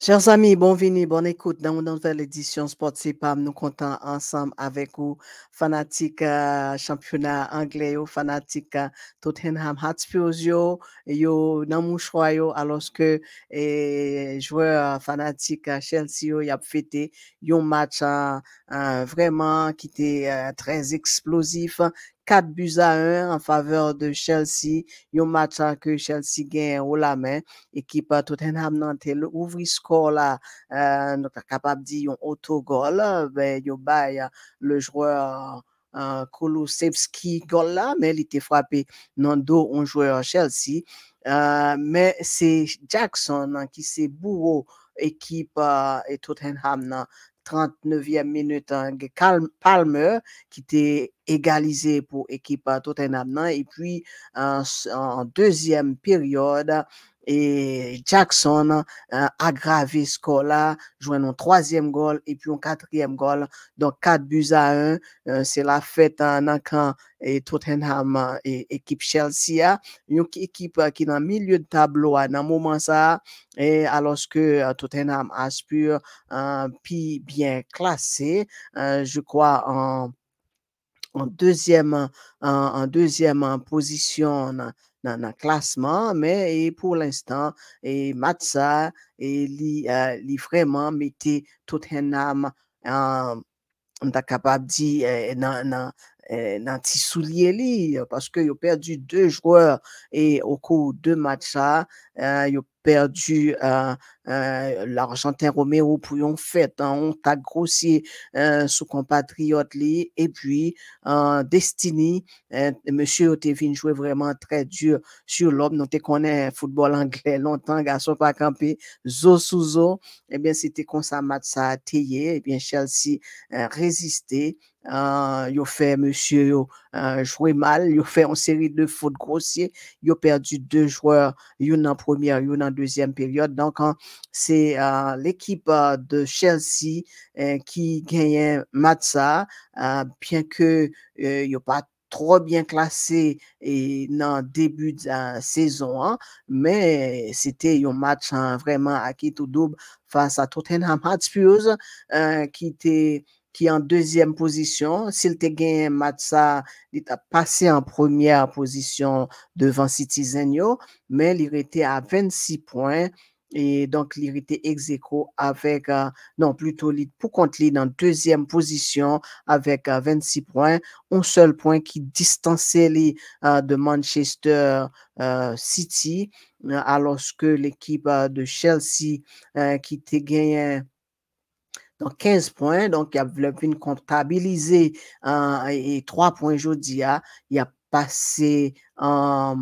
Chers amis, vini, bonne écoute dans une nouvelle édition Sport CPAM. Nous comptons ensemble avec vous, fanatiques euh, championnat anglais, fanatiques euh, Tottenham Hotspur, yo, yo, choix, yo, alors que les eh, joueurs euh, fanatiques Chelsea, yo, y a fêté un match hein, hein, vraiment qui était très explosif, 4 buts à 1 en faveur de Chelsea. un match que Chelsea gagne au la main. Équipe euh, Tottenham Nantel ouvre score là, euh, donc capable de dire autogol, euh, ben, yon a euh, le joueur euh, Kolosevski gol Mais il était frappé dans le dos joueur joueur Chelsea. Mais mais c'est Jackson hein, qui s'est bourré équipe ekip et Tottenham nan 39e minute. Hein, Palmer qui était égalisé pour l'équipe euh, Tottenham. Et puis, en, deuxième période, et Jackson euh, a aggravé ce score-là, joint un troisième goal et puis un quatrième goal. Donc, quatre buts à un. Euh, c'est la fête en euh, et Tottenham et équipe Chelsea. Hein. Une équipe qui est dans le milieu de tableau à un hein, moment ça. Et alors que Tottenham aspire un pis bien classé, je crois, en en deuxième, en, deuxième position dans, le classement, mais pour l'instant, et Matza et li, euh, vraiment mettait toute un on est capable de euh, euh, soulier parce qu'il a perdu deux joueurs et au cours de matchs Hein, euh, ils perdu euh, l'Argentin Romero pour une fête. Hein, on t'a grossi sous hein, compatriote li, et puis Destiny, hein, monsieur Otevin jouait vraiment très dur sur l'homme. Nous te connaît football anglais longtemps, garçon pas campé, zo sous zo. Eh bien, c'était comme ça, match ça a été. Eh bien, Chelsea résistait. Euh, yo fait monsieur euh, joué mal, ils ont fait une série de fautes grossières, ils ont perdu deux joueurs, une en première, une en deuxième période. Donc, hein, c'est euh, l'équipe euh, de Chelsea qui gagnait Matza, bien que ils pas trop bien classé et non début de la saison, hein, mais c'était un match hein, vraiment à qui tout double face à Tottenham Hotspur qui était qui est en deuxième position. S'il te gagne Matsa, il passé en première position devant city mais il était à 26 points. Et donc, il était ex avec, euh, non, plutôt, pour contre, dans en deuxième position avec 26 euh, points. Un seul point qui distançait les euh, de Manchester City, alors que l'équipe de Chelsea qui était gagnée donc, 15 points. Donc, il a une comptabiliser hein, et 3 points aujourd'hui. Il a passé euh,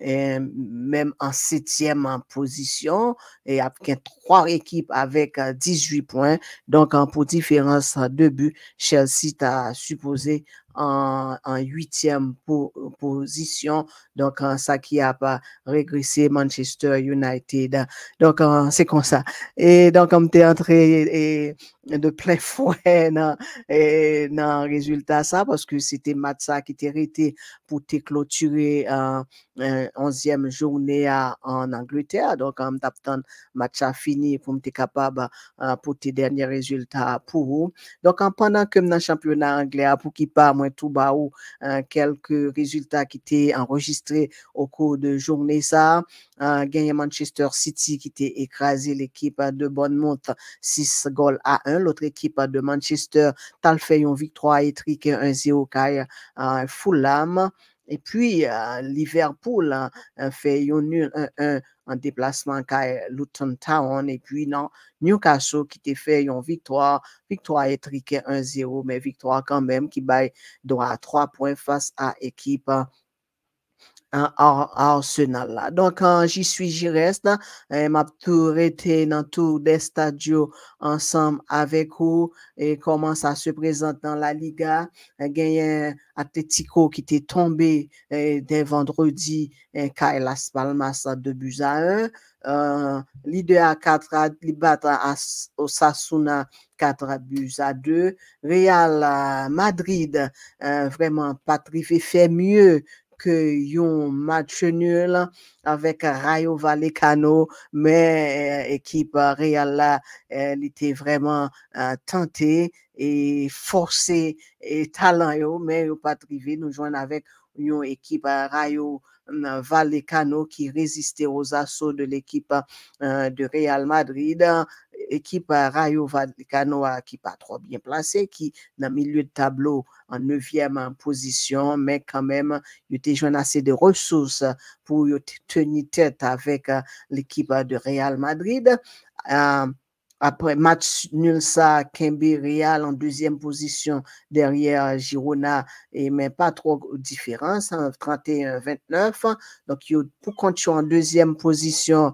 même en septième position et a trois équipes avec 18 euh, points. Donc, pour différence de but, Chelsea a supposé en, en huitième euh, position. Donc, ça qui a pas régressé Manchester United. Donc, c'est comme ça. Et donc, on était entré de plein fouet dans, et, résultat ça, parce que c'était match qui était arrêté pour te clôturer en euh, onzième journée en Angleterre. Donc, on t'attend match a fini pour me capable euh, pour tes derniers résultats pour vous. Donc, en, pendant que dans championnat anglais, pour qui pas et tout hein, Quelques ou qui étaient enregistrés au cours de journée ça gain hein, Manchester City qui était écrasé. L'équipe de Bonnemont 6 goals à 1. L'autre équipe de Manchester tal fait une victoire étrique 1-0 à à Fulham. Et puis euh, Liverpool hein, fait un en déplacement ka Luton Town, Et puis non Newcastle qui te Une victoire victoire victoire étriquée 1-0, mais victoire quand même qui baille droit à trois points face à l'équipe à hein, Arsenal donc quand j'y suis j'y reste hein, m'a map dans rete dans tou ensemble avec eux et comment ça se présente dans la liga, Gagné hein, Atletico qui était tombé tombé euh, dès vendredi, Kaelas palmas a 2 à 1, Lidea 4 Libata 4 buts à 2, euh, Real euh, Madrid vraiment vreman Fait mieux que yon match nul avec Rayo Vallecano, mais l'équipe euh, Real euh, elle était vraiment euh, tentée et forcée et talent, mais au pas privé, nous joindre avec une équipe Rayo Vallecano qui résistait aux assauts de l'équipe de Real Madrid équipe Rayo Vallecano qui pas trop bien placée, qui dans le milieu de tableau en neuvième position, mais quand même, il a déjà assez de ressources pour tenir tête avec euh, l'équipe de Real Madrid. Euh, après match nul, ça, Real en deuxième position derrière euh, Girona, et mais pas trop de différence, 31-29. Hein, Donc, pour continuer en deuxième position,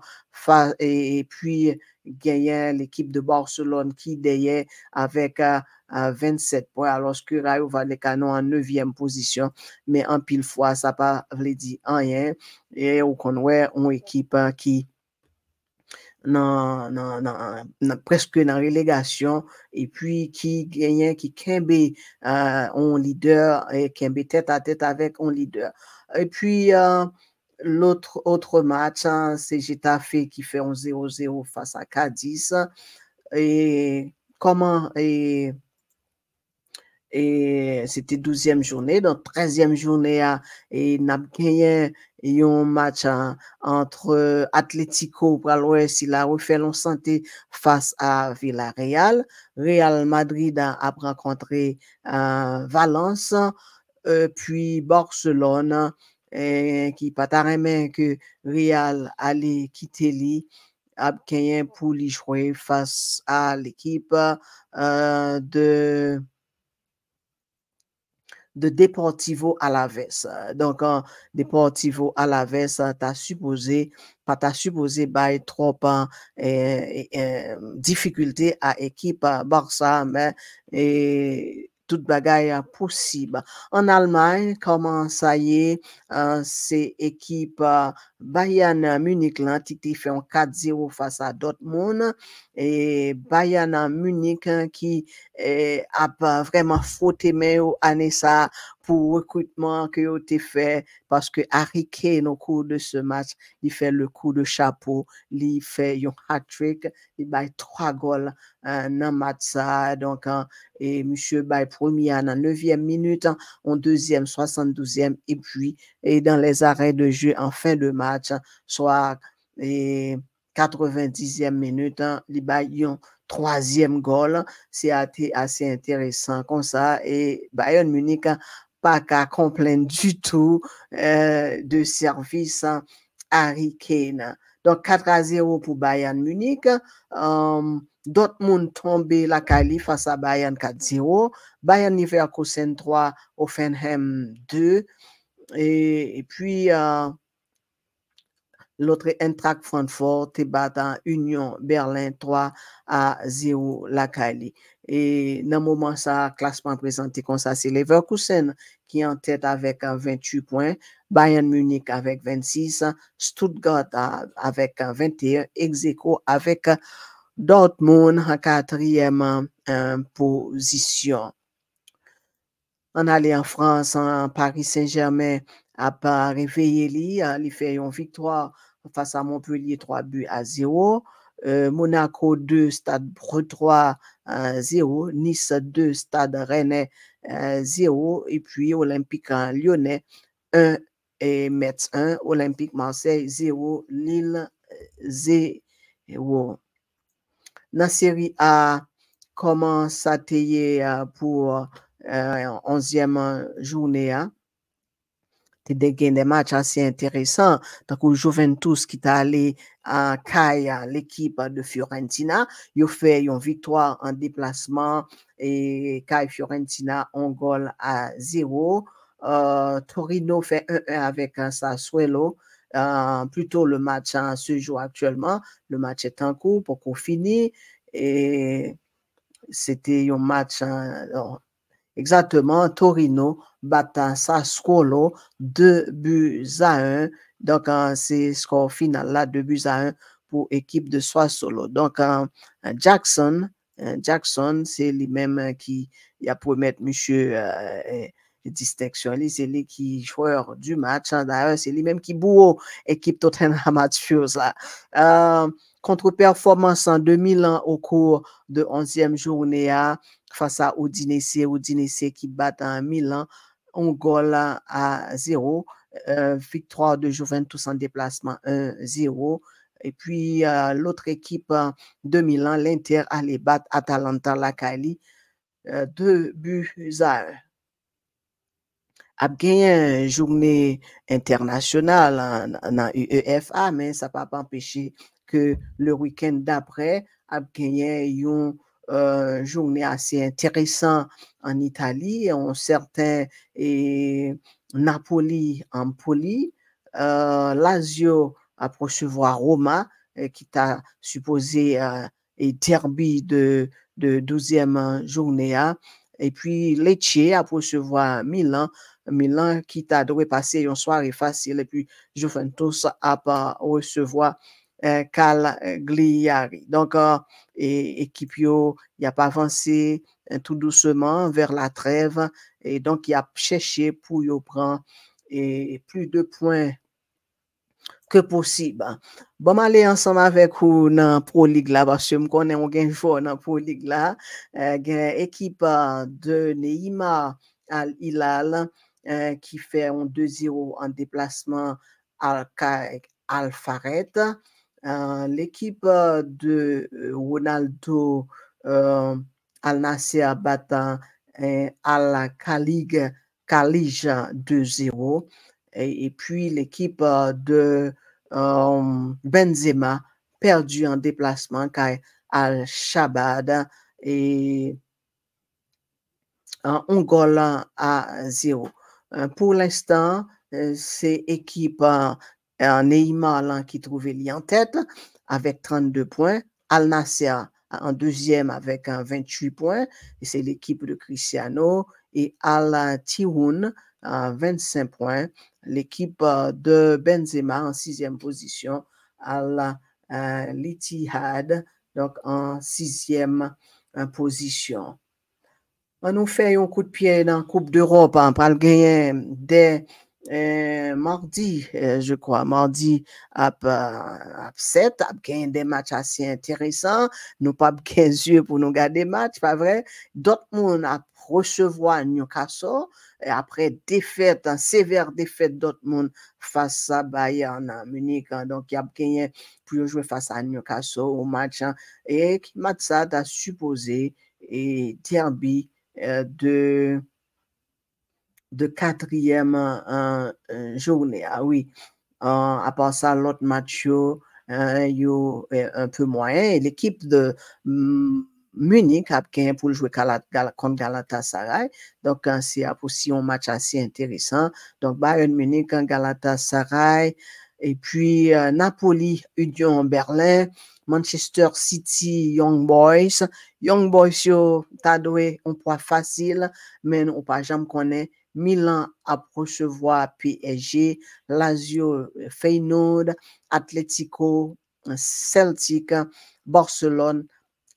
et puis gagné l'équipe de Barcelone qui d'ailleurs avec 27 euh, euh, points alors que Rayo Vallecano en 9e position mais en pile fois ça pas veut dire rien et au contraire une équipe euh, qui presque presque en relégation, Et puis, qui gagne, qui leader qui kenbe tête on tête-à-tête à tête un on L'autre autre match, hein, c'est Getafe qui fait 1 0-0 face à Cadiz. Et comment et, c'était 12e journée, donc 13e journée, hein, et n'a gagné un match hein, entre Atlético l'Ouest, il a refait santé face à Villarreal. Real Madrid a rencontré euh, Valence, euh, puis Barcelone. Eh, qui ki pataremen que Real allez quitter li ap pour pou li face à à euh, de de Deportivo Alaves. Donc, Donc euh, Deportivo Alaves ta supposé, supposé ta supposé, bay trop difficulté hein, à difficulté à équipe Barça, mais tout bagaille possible. En Allemagne, comment ça y est, euh, ces équipes euh, Bayern Munich l'entité fait un 4-0 à Dortmund et Bayern Munich hein, qui eh, a vraiment frotté mais année pour le recrutement que ont fait parce que Harry Kane au cours de ce match il fait le coup de chapeau il fait un hat-trick il bat trois goals hein, dans le match donc, hein, et monsieur bay premier en 9e minute en deuxième, e 72e et puis et dans les arrêts de jeu en fin de match soit les 90e minute, hein, les bay troisième 3 c'est goal c'est assez intéressant comme ça et Bayern Munich hein, pas qu'à du tout euh, de service à hein, Kane. donc 4 à 0 pour Bayern Munich, d'autres hum, Dortmund tombe la face à Bayern 4-0, Bayern Niverkusen 3, Offenheim 2, et puis euh, Loutre Entrag Frankfurt te ba dan Union Berlin 3 a 0 la Kali. E nan mouman sa klasman prezente kon sa se Leverkusen ki an tèt avèk 28 poin, Bayern Munich avèk 26, Stuttgart avèk 21, Execo avèk Dortmund akatrièm euh, pouzisyon. An alè an Frans, an Paris Saint-Germain, à réveiller lui, à lui une victoire face à Montpellier 3 buts à 0. Euh, Monaco 2, Stade 3 à 0, Nice 2, Stade Rennais 0, et puis Olympique Lyonnais 1 et Metz 1, Olympique Marseille 0, Lille 0. La série A, comment ça euh, pour euh, 11e journée? Hein des de gen assez intéressants donc Juventus qui est allé à Kaya, l'équipe de Fiorentina, Il fait une victoire en déplacement et Kaya Fiorentina en goal à zéro. Euh, Torino fait 1 avec un Sassuolo. Euh, plutôt le match à hein, ce jour actuellement. Le match est en cours pour qu'on finisse. Et c'était un match, hein, exactement Torino battant Sassuolo deux buts à un. Donc, c'est score final là, deux buts à un pour équipe de Sassuolo. Donc, Jackson, Jackson, c'est lui-même euh, qui a mettre monsieur. Euh, distinction c'est lui qui euh, du match, hein. d'ailleurs, c'est lui même qui bou équipe Tottenham euh, Contre-performance en 2000 au cours de 11e journée hein, face à Udinese, Udinese qui bat en Milan, on goal à 0, euh, victoire de Juventus en déplacement 1-0, et puis l'autre équipe hein, de Milan, l'Inter, allait battre Atalanta Cali. Deux buts à 1 ap journée internationale en UEFA, ça ne pa pas empêcher que le week-end d'après ap genyen yon euh, journée assez intéressante en Italie, en certain et Napoli en Poli, euh, Lazio à recevoir Roma, euh, qui ta supposé être euh, derby de, de 12e journée a, puis pi Lecce ap Milan, Milan kita dowe pase yon swari fasil epi Joufantos apa osevoa euh, Kal Gliyari. Donk ekip euh, yo yap avanse euh, tout douceman ver la trev. Et donk yap cheshe pou yo pran et plu de pouen ke posib. Bom ale ansanm avek ou nan Pro League la. Bas yo m konen ou genjou nan Pro League la. Gen ekip de Neyima al Ilal. Euh, qui fait un 2-0 en déplacement à euh, euh, al L'équipe de Ronaldo Al-Nasser battant la khalij 2-0. Et, puis l'équipe de Benzema perdue en déplacement à Al-Shabab et un goal à 0. Euh, pour l'instant, euh, c'est équipe euh, Neymar qui trouvait en tête avec 32 points. Al Nasser en deuxième avec 28 points. C'est l'équipe de Cristiano. Et Al Tihoun à 25 points. L'équipe de Benzema en sixième position. Al Litihad donc en sixième position. On un coup de pied dans pied Coupe d'Europe, Coupe d'Europe genyen de eh, mardi, euh, je crois, mardi ap, euh, ap set, ap genyen de match asye interesan, nou pour nous pou nou gade match, vrai. vrai. D'autres moun ap recevoir Newcastle et après défaite, un hein, sévère défaite personnes face à Bayern à Munich. Hein. donc, il y a gagné pour jouer face à Newcastle au match. Hein. et match ça, a supposé et derby euh, de, de quatrième euh, euh, journée. Ah oui, à part ça, l'autre match, est un peu moyen. L'équipe de mm, Munich a gagné pour jouer contre Galatasaray. Donc, c'est un match assez intéressant. Donc, Bayern Munich, Galatasaray, et puis euh, Napoli, Union Berlin, Manchester City, Young Boys. Young Boys, yo, en poids facile, mais on pas jamais connaît. Milan à recevoir PSG, Lazio, Feyenoord, Atletico, Celtic, Barcelone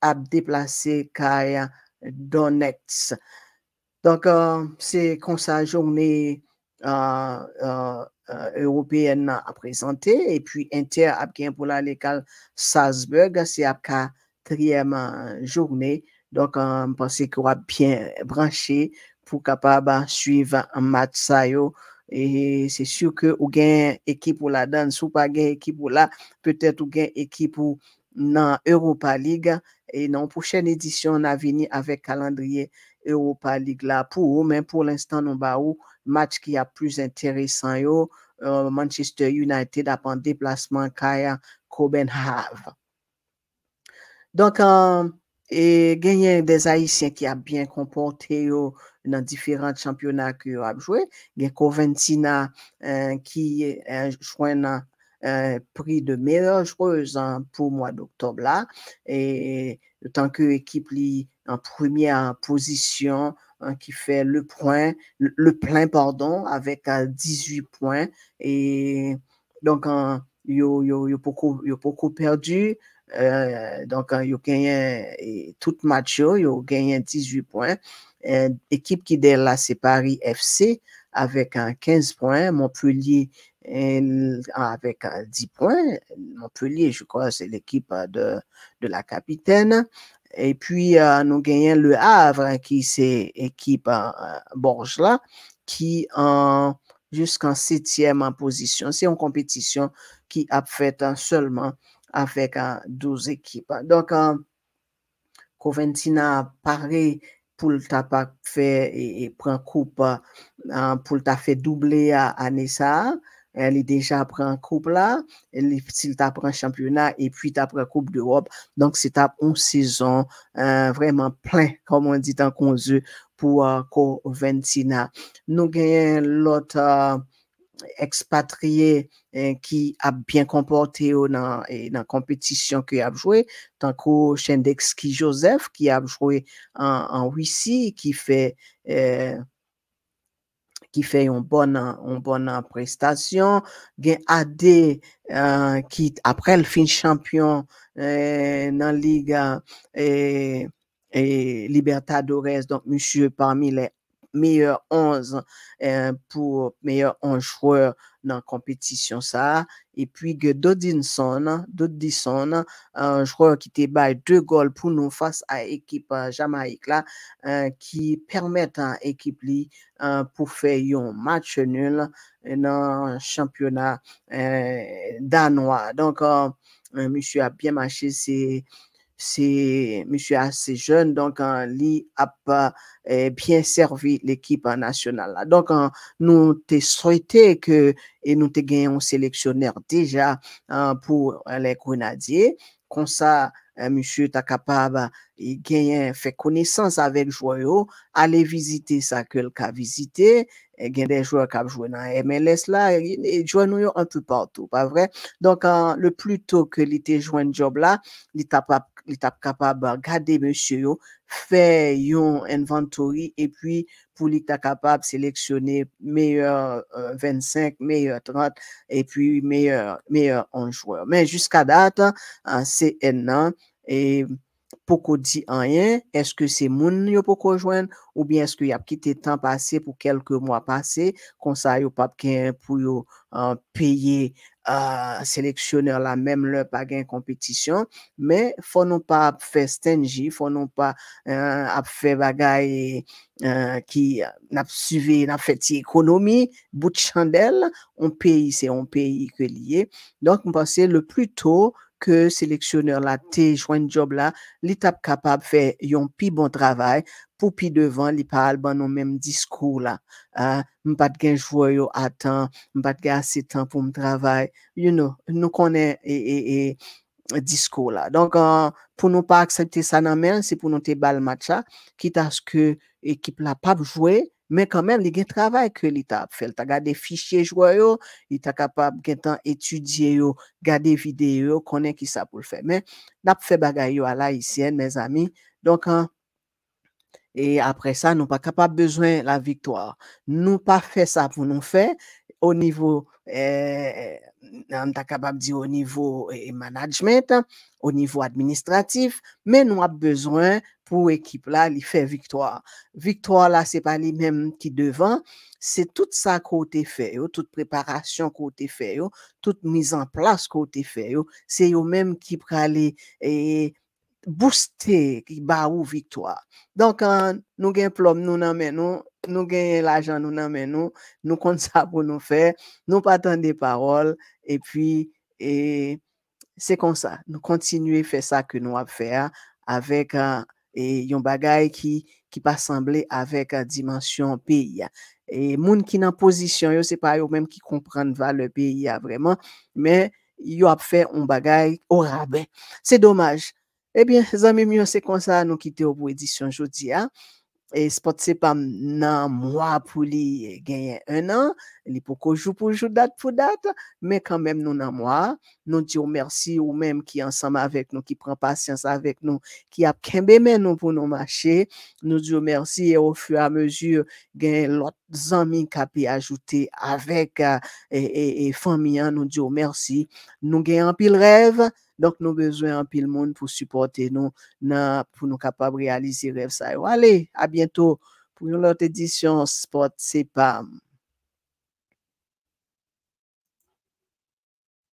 a déplacé Kaya Donetsk. Donc, euh, c'est comme ça, journée euh, euh, européenne a présenté et puis Inter a pour la l'école Salzburg, c'est la quatrième euh, journée. Donc, on euh, pense qu'on va bien branché pour capable suivre un match Et c'est sûr que a une équipe pour la danse ou pas une équipe pour la, peut-être ou une équipe pour dans Europa League. Et dans la prochaine édition, on a venu avec calendrier. Europa League la pou ou, men pou l'instant non ba ou, match ki ap plus enteresan yo, euh, Manchester United ap an deplasman kaya Koben Hav. Donk, euh, e gen yon des Aisyen ki ap bien komponte yo nan diferant championak yo ap jwe, gen Koventina euh, ki jwen na Euh, prix de meilleure joueuse hein, pour pour mois d'octobre là. Et, tant que l'équipe en première position hein, qui fait le point, le, plein, pardon, avec 18 euh, points. Et donc, il yo, yo, beaucoup, beaucoup perdu. Euh, donc, ils hein, ont gagné tout match, ils ont gagné 18 points. équipe qui est là, c'est Paris FC avec un 15 points. Montpellier avec 10 points. Montpellier, je crois, c'est l'équipe euh, de, la capitaine. Et puis, euh, nous gagnons le Havre, hein, qui c'est l'équipe euh, Borges là, qui en jusqu'en septième en position. C'est une compétition qui a fait hein, seulement avec 12 hein, équipes. Donc, Coventina a parlé pour fait et, et prend coupe pour ta fait doubler à Nessa. el e deja apre an koup la, el e sil ta apre an champyonat, epi ta apre an koup l'Europe, donk se ta ap on sezon, vreman plen, komon di tankon ze, pou ko Ventina. Nou gen l'ot, ekspatriye, ki ap bien kompote yo nan kompetisyon ki ap jwe, tanko Shendekski Joseph, ki ap jwe an Ouissi, ki fe, e, euh, ki fè yon bonan bon prestasyon, gen ade, euh, ki aprel fin champyon euh, nan Liga e Libertadores, donk monsye parmi le meilleur 11 euh, pour meilleur 11 joueur dans la compétition. Et puis que Dodinson, un joueur qui qui te deux deux goals pour nous face à l'équipe euh, Jamaïque, euh, qui permet à l'équipe pour faire un match nul dans le championnat danois. Donc, monsieur a bien marché c'est c'est monsieur assez jeune, donc un a pas, bien servi l'équipe nationale. Donc nous te souhaité que et nous te gagnons sélectionneur déjà hein, pour euh, les Grenadiers, comme ça Eh, monsye yo eh, ta kapab genyen fe konesans aven jwa yo, ale vizite sa ke l ka vizite, genyen jwa kap jwen nan MLS la, jwen nou yo an tout partou, pa vre. Donk an, le pluto ke li te jwen job la, li ta kapab gade monsye yo, fait un inventory et puis pour soit capable de sélectionner meilleur 25, euh, meilleur 30 et puis meilleur, meilleur 11 joueurs. Mais jusqu'à date, hein, c'est un et poko di anyen, eske se moun yo poko jwen, ou bien eske y ap kite tan pase, pou kelke mwa pase, konsa yo pap ken pou yo peye seleksyoner la, mem lop agen kompetisyon, men fonon pa ap fe stenji, fonon pa ap fe bagay ki nap suve, nap feti ekonomi, bout chandel, on peyi se, on peyi ke liye. Donk mwen pase le pluto, Ke seleksyoner la te jwen job la, li tap kapap fe yon pi bon travay pou pi devan li pal ban nou menm diskou la. Mbat gen jvoy yo atan, mbat gen ase tan pou m travay, you know, nou konen e, e, e diskou la. Donk pou nou pa aksepte sa nan men, se pou nou te bal matcha, kitas ke ekip la pap jwey, Men kanmen li gen travay ke li ta ap fel. Ta gade fichye jwayo, li ta kapab gen tan etudyeyo, gade videyo, konen ki sa pou l'fè. Men, la pou fè bagay yo ala isyen, men zami. Et apre sa, nou pa kapab bezwen la viktor. Nou pa fè sa pou nou fè, ou nivou, an eh, eh, ta kabab di ou nivou management, ou nivou administratif, men nou ap bezwen pou ekip la li fe victoire. Victoire la se pa li menm ki devan, se tout sa kote fe yo, tout preparasyon kote fe yo, tout mizan plas kote fe yo, se yo menm ki pra li... booste, ba ou vitwa. Donk an euh, nou gen plom nou nanmen nou, nou gen l'ajan nou nanmen nou, nou kont sa pou nou fe, nou patan de parol, epi, se kon sa, nou kontinue fe sa ke nou ap fe a, avèk yon bagay ki pa semblè avèk a dimansyon piya. Moun ki nan posisyon yo, se pa yo menm ki kompren va le piya vreman, yo ap fe yon bagay orabè. Se domaj, Ebyen, eh zami myon se konsa nou ki te obou edisyon jodi ya. E spot sepam nan mwa pou li genyen enan. Li pou kojou pou joudat pou dat. Men kanmen nou nan mwa. Nou diyo mersi ou menm ki ansama avèk nou, ki pren pasyans avèk nou, ki ap kenbe men nou pou nou mache. Nou diyo mersi e ofu a mejur genyen lot zami kapi ajoute avèk e, e, e fami an nou diyo mersi. Nou genyen apil rev. Donc, nous besoin en pile monde pour supporter nous, pour nous capables de réaliser rêve ça. Allez, à bientôt pour une autre édition Sport CEPAM.